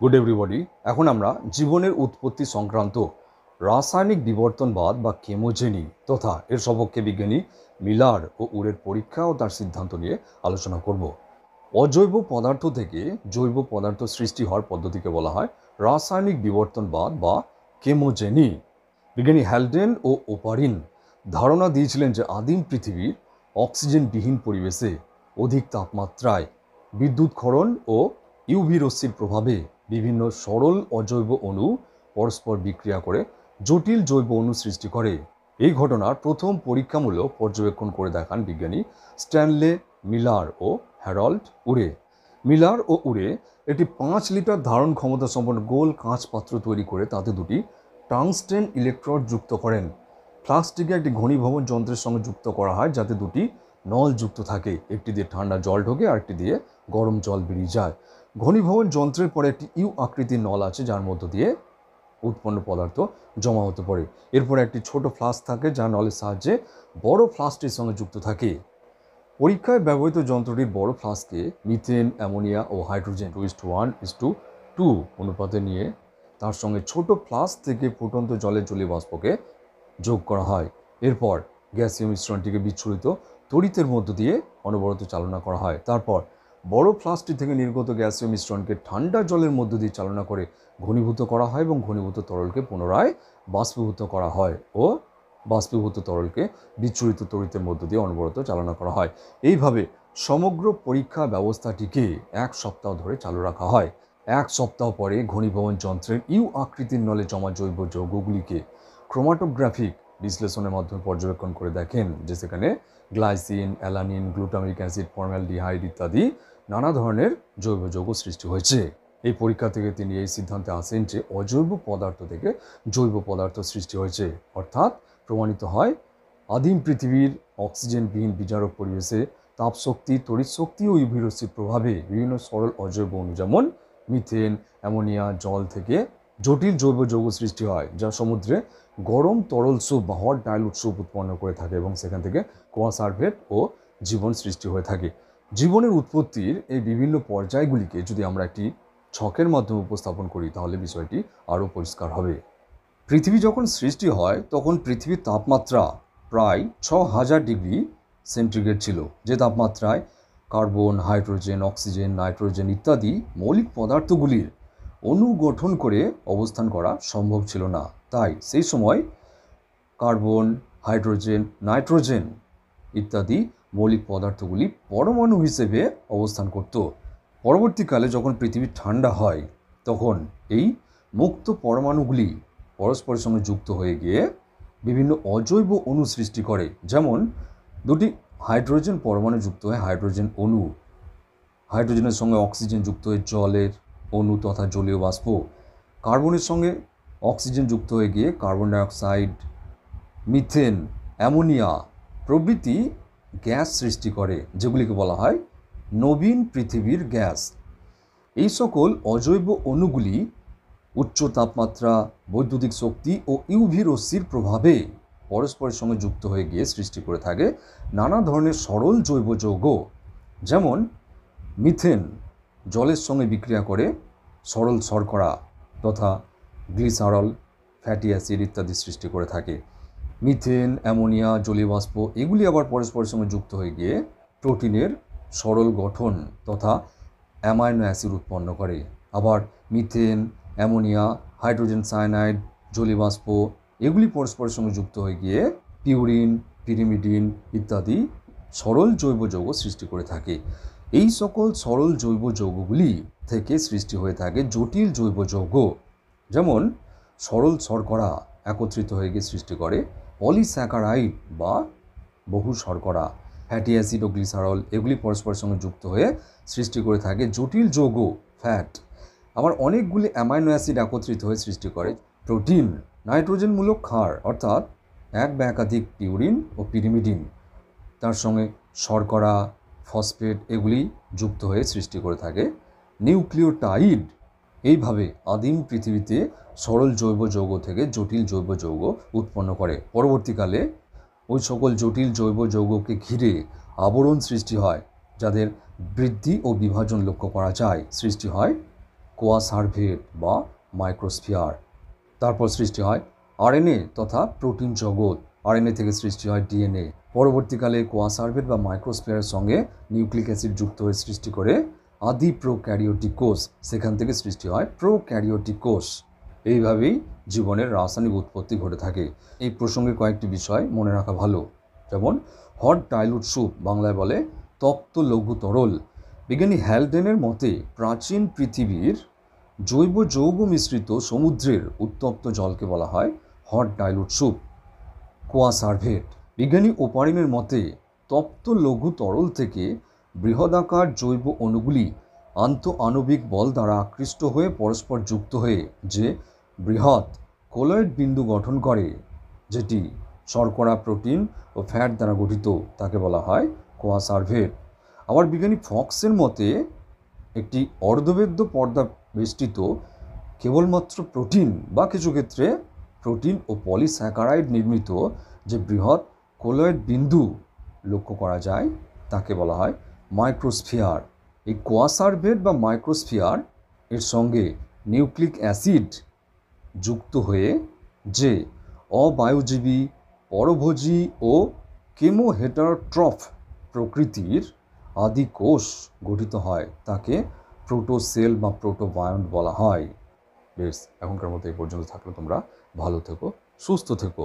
good everybody এখন আমরা জীবনের উৎপত্তি সংক্রান্ত রাসায়নিক বিবর্তনবাদ বা কেমোজেনি তথা এর সপক্ষে বিজ্ঞানী মিলার ও উরের পরীক্ষা ও তার সিদ্ধান্ত নিয়ে আলোচনা করব অজৈব পদার্থ থেকে জৈব পদার্থ সৃষ্টি হওয়ার পদ্ধতিকে বলা হয় রাসায়নিক বিবর্তনবাদ বা কেমোজেনি বিজ্ঞানী হ্যালডেন ও ওপারিন ধারণা দিয়েছিলেন যে আদিম পৃথিবীর অক্সিজেনবিহীন পরিবেশে অধিক তাপমাত্রায় বিদ্যুৎ খরণ ও ইউভি প্রভাবে বিভিন্ন সরল অজৈব অণু পরস্পর বিক্রিয়া করে জটিল জৈব অণু সৃষ্টি করে এই ঘটনার প্রথম পরীক্ষামূলক পর্যবেক্ষণ করে দেখান বিজ্ঞানী স্ট্যানলে মিলার ও হ্যারল্ড উড়ে মিলার ও উড়ে একটি পাঁচ লিটার ধারণ ক্ষমতা সম্পন্ন গোল কাঁচ পাত্র তৈরি করে তাতে দুটি টাংস্টেন ইলেকট্রড যুক্ত করেন প্লাস্টিকে একটি ঘনীভবন যন্ত্রের সঙ্গে যুক্ত করা হয় যাতে দুটি নল যুক্ত থাকে একটি দিয়ে ঠান্ডা জল ঢোকে আরেকটি দিয়ে গরম জল বেরিয়ে যায় ঘনীভবন যন্ত্রের পরে একটি ইউ আকৃতির নল আছে যার মধ্য দিয়ে উৎপন্ন পদার্থ জমা হতে পারে এরপরে একটি ছোট ফ্লাস্ক থাকে যা নলের সাহায্যে বড় ফ্লাস্কটির সঙ্গে যুক্ত থাকে পরীক্ষায় ব্যবহৃত যন্ত্রটির বড় ফ্লাস্কে মিথেন অ্যামোনিয়া ও hydrogen two is to one is to two অনুপাতে নিয়ে তার সঙ্গে ছোট ফ্লাস্ক থেকে ফুটন্ত জলের জলীয় বাষ্পকে যোগ করা হয় এরপর গ্যাসীয় মিশ্রণটিকে বিচ্ছুরিত তড়িতের মধ্য দিয়ে অনবরত চালনা করা হয় তারপর বড় প্লাস্টিক থেকে নির্গত গ্যাসীয় মিশ্রণকে ঠান্ডা জলের মধ্য দিয়ে চালনা করে ঘনীভূত করা হয় এবং ঘনীভূত তরলকে পুনরায় বাষ্পীভূত করা হয় ও বাষ্পীভূত তরলকে বিচ্ছুরিত তরিতের মধ্য দিয়ে অনবরত চালনা করা হয় এইভাবে সমগ্র পরীক্ষা ব্যবস্থাটিকে এক সপ্তাহ ধরে চালু রাখা হয় এক সপ্তাহ পরে ঘনীভবন যন্ত্রের ইউ আকৃতির নলে জমা জৈব যৌগগুলিকে ক্রোমাটোগ্রাফিক বিশ্লেষণের মাধ্যমে পর্যবেক্ষণ করে দেখেন যে সেখানে গ্লাইসিন অ্যালানিন গ্লুটামিক অ্যাসিড ডিহাইড ইত্যাদি নানা ধরনের জৈব যৌগ সৃষ্টি হয়েছে এই পরীক্ষা থেকে তিনি এই সিদ্ধান্তে আসেন যে অজৈব পদার্থ থেকে জৈব পদার্থ সৃষ্টি হয়েছে অর্থাৎ প্রমাণিত হয় আদিম পৃথিবীর অক্সিজেনবিহীন বিচারক পরিবেশে তাপশক্তি তড়িৎশক্তি ও ইউভিরশ্মির প্রভাবে বিভিন্ন সরল অজৈব অণু যেমন মিথেন অ্যামোনিয়া জল থেকে জটিল জৈব যৌগ সৃষ্টি হয় যা সমুদ্রে গরম তরল সুপ বা হট ডাইলুট সুপ উৎপন্ন করে থাকে এবং সেখান থেকে কোয়া ও জীবন সৃষ্টি হয়ে থাকে জীবনের উৎপত্তির এই বিভিন্ন পর্যায়গুলিকে যদি আমরা একটি ছকের মাধ্যমে উপস্থাপন করি তাহলে বিষয়টি আরও পরিষ্কার হবে পৃথিবী যখন সৃষ্টি হয় তখন পৃথিবীর তাপমাত্রা প্রায় ছ হাজার ডিগ্রি সেন্টিগ্রেড ছিল যে তাপমাত্রায় কার্বন হাইড্রোজেন অক্সিজেন নাইট্রোজেন ইত্যাদি মৌলিক পদার্থগুলির অনুগঠন করে অবস্থান করা সম্ভব ছিল না তাই সেই সময় কার্বন হাইড্রোজেন নাইট্রোজেন ইত্যাদি মৌলিক পদার্থগুলি পরমাণু হিসেবে অবস্থান করত পরবর্তীকালে যখন পৃথিবী ঠান্ডা হয় তখন এই মুক্ত পরমাণুগুলি পরস্পরের সঙ্গে যুক্ত হয়ে গিয়ে বিভিন্ন অজৈব অণু সৃষ্টি করে যেমন দুটি হাইড্রোজেন পরমাণু যুক্ত হয় হাইড্রোজেন অণু হাইড্রোজেনের সঙ্গে অক্সিজেন যুক্ত হয়ে জলের অণু তথা জলীয় বাষ্প কার্বনের সঙ্গে অক্সিজেন যুক্ত হয়ে গিয়ে কার্বন ডাইঅক্সাইড মিথেন অ্যামোনিয়া প্রভৃতি গ্যাস সৃষ্টি করে যেগুলিকে বলা হয় নবীন পৃথিবীর গ্যাস এই সকল অজৈব অণুগুলি উচ্চ তাপমাত্রা বৈদ্যুতিক শক্তি ও ইউভি রশ্মির প্রভাবে পরস্পরের সঙ্গে যুক্ত হয়ে গিয়ে সৃষ্টি করে থাকে নানা ধরনের সরল জৈব যৌগ যেমন মিথেন জলের সঙ্গে বিক্রিয়া করে সরল শর্করা তথা গ্লিসারল ফ্যাটি অ্যাসিড ইত্যাদি সৃষ্টি করে থাকে মিথেন অ্যামোনিয়া জলীয়বাষ্প এগুলি আবার পরস্পরের সঙ্গে যুক্ত হয়ে গিয়ে প্রোটিনের সরল গঠন তথা অ্যামাইনো অ্যাসিড উৎপন্ন করে আবার মিথেন অ্যামোনিয়া হাইড্রোজেন সায়ানাইড জলীয়বাষ্প এগুলি পরস্পরের সঙ্গে যুক্ত হয়ে গিয়ে পিউরিন পিরিমিডিন ইত্যাদি সরল জৈব যৌগ সৃষ্টি করে থাকে এই সকল সরল জৈব যৌগগুলি থেকে সৃষ্টি হয়ে থাকে জটিল জৈব যৌগ যেমন সরল শর্করা একত্রিত হয়ে গিয়ে সৃষ্টি করে পলিস্যাকারাইড বা বহু শর্করা ফ্যাটি অ্যাসিড ও গ্লিসারল এগুলি পরস্পরের সঙ্গে যুক্ত হয়ে সৃষ্টি করে থাকে জটিল যৌগ ফ্যাট আবার অনেকগুলি অ্যামাইনো অ্যাসিড একত্রিত হয়ে সৃষ্টি করে প্রোটিন নাইট্রোজেনমূলক ক্ষার অর্থাৎ এক বা একাধিক পিউরিন ও পিরিমিডিন তার সঙ্গে শর্করা ফসফেট এগুলি যুক্ত হয়ে সৃষ্টি করে থাকে নিউক্লিওটাইড এইভাবে আদিম পৃথিবীতে সরল জৈব যৌগ থেকে জটিল জৈব যৌগ উৎপন্ন করে পরবর্তীকালে ওই সকল জটিল জৈব যৌগকে ঘিরে আবরণ সৃষ্টি হয় যাদের বৃদ্ধি ও বিভাজন লক্ষ্য করা যায় সৃষ্টি হয় সার্ভেট বা মাইক্রোস্ফিয়ার তারপর সৃষ্টি হয় আরএনএ তথা প্রোটিন জগৎ আরএনএ থেকে সৃষ্টি হয় ডিএনএ পরবর্তীকালে সার্ভেট বা মাইক্রোস্ফিয়ারের সঙ্গে নিউক্লিক অ্যাসিড যুক্ত হয়ে সৃষ্টি করে আদি প্রোক্যারিওটিক কোষ সেখান থেকে সৃষ্টি হয় প্রোক্যারিওটিক কোষ এইভাবেই জীবনের রাসায়নিক উৎপত্তি ঘটে থাকে এই প্রসঙ্গে কয়েকটি বিষয় মনে রাখা ভালো যেমন হট ডাইলুট স্যুপ বাংলায় বলে তপ্ত লঘু তরল বিজ্ঞানী হ্যালডেনের মতে প্রাচীন পৃথিবীর জৈব যৌগ মিশ্রিত সমুদ্রের উত্তপ্ত জলকে বলা হয় হট ডাইলুট স্যুপ কোয়া সার্ভেট বিজ্ঞানী ওপারিনের মতে তপ্ত লঘু তরল থেকে বৃহদাকার জৈব অণুগুলি আন্ত আণবিক বল দ্বারা আকৃষ্ট হয়ে পরস্পর যুক্ত হয়ে যে বৃহৎ কোলয়েড বিন্দু গঠন করে যেটি শর্করা প্রোটিন ও ফ্যাট দ্বারা গঠিত তাকে বলা হয় কোয়াসার্ভেট আবার বিজ্ঞানী ফক্সের মতে একটি অর্ধবেদ্য পর্দা বেষ্টিত কেবলমাত্র প্রোটিন বা কিছু ক্ষেত্রে প্রোটিন ও পলিস্যাকারাইড নির্মিত যে বৃহৎ কোলয়েড বিন্দু লক্ষ্য করা যায় তাকে বলা হয় মাইক্রোস্ফিয়ার এই কোয়াসার্ভেট বা মাইক্রোস্ফিয়ার এর সঙ্গে নিউক্লিক অ্যাসিড যুক্ত হয়ে যে অবায়ুজীবী পরভোজী ও কেমোহেটারট্রফ প্রকৃতির আদি কোষ গঠিত হয় তাকে প্রোটোসেল বা প্রোটোবায়ন বলা হয় বেশ এখনকার মতো এই পর্যন্ত থাকলে তোমরা ভালো থেকো সুস্থ থেকো